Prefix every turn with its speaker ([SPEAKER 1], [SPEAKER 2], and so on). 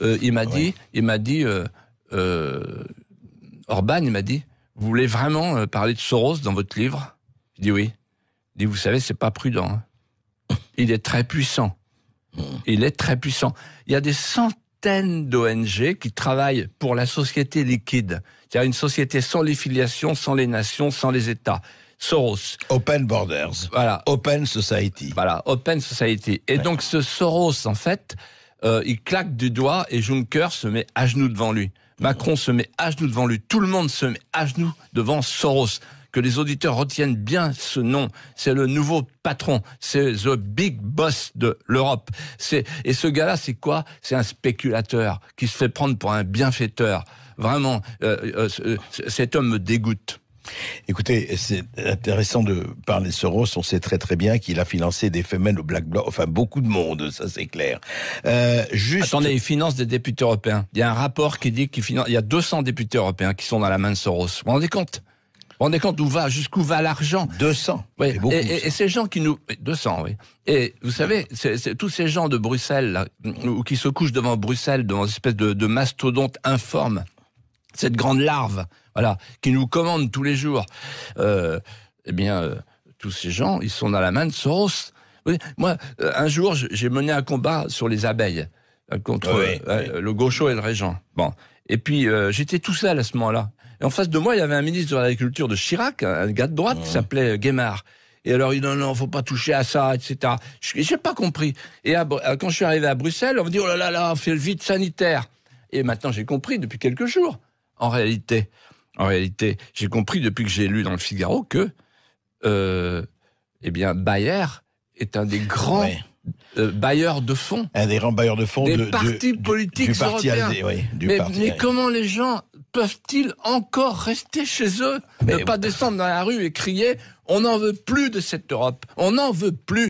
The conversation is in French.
[SPEAKER 1] Euh, il m'a dit, il m'a dit, euh, euh, Orban, il m'a dit, vous voulez vraiment parler de Soros dans votre livre Je dis oui. Il dit, vous savez, c'est pas prudent. Hein. Il est très puissant. Hmm. Il est très puissant. Il y a des centaines d'ONG qui travaillent pour la société liquide, c'est-à-dire une société sans les filiations, sans les nations, sans les États. Soros. Open Borders. Voilà. Open Society. Voilà, Open Society. Et donc ce Soros, en fait, euh, il claque du doigt et Juncker se met à genoux devant lui. Macron se met à genoux devant lui. Tout le monde se met à genoux devant Soros. Que les auditeurs retiennent bien ce nom. C'est le nouveau patron. C'est the big boss de l'Europe. et ce gars-là, c'est quoi? C'est un spéculateur qui se fait prendre pour un bienfaiteur. Vraiment, euh, euh, cet homme me dégoûte. Écoutez, c'est intéressant de parler Soros. On sait très très bien qu'il a financé des femelles au Black Bloc, enfin beaucoup de monde, ça c'est clair. Euh, juste... Attendez, il finance des députés européens. Il y a un rapport qui dit qu'il finance... Il y a 200 députés européens qui sont dans la main de Soros. Vous vous rendez compte vous vous rendez compte où va, jusqu'où va l'argent 200. Oui. et, ces gens qui nous, 200, oui. Et vous savez, c'est tous ces gens de Bruxelles qui se couchent devant Bruxelles, dans une espèce de mastodonte informe cette grande larve, voilà, qui nous commande tous les jours, euh, eh bien, euh, tous ces gens, ils sont dans la main de Soros. Moi, euh, un jour, j'ai mené un combat sur les abeilles contre le gaucho et le régent. Bon, et puis j'étais tout seul à ce moment-là. Et en face de moi, il y avait un ministre de l'agriculture de Chirac, un gars de droite, mmh. qui s'appelait Guémard. Et alors, il dit non, non, faut pas toucher à ça, etc. J'ai pas compris. Et quand je suis arrivé à Bruxelles, on me dit, oh là là là, on fait le vide sanitaire. Et maintenant, j'ai compris depuis quelques jours en réalité. En réalité, j'ai compris depuis que j'ai lu dans le Figaro que, euh, eh bien, Bayer est un des grands euh, bailleurs de fonds. Un des grands bailleurs de fonds partis politiques mais, comment les gens peuvent-ils encore rester chez eux, ne pas descendre dans la rue et crier on n'en veut plus de cette Europe, on n'en veut plus.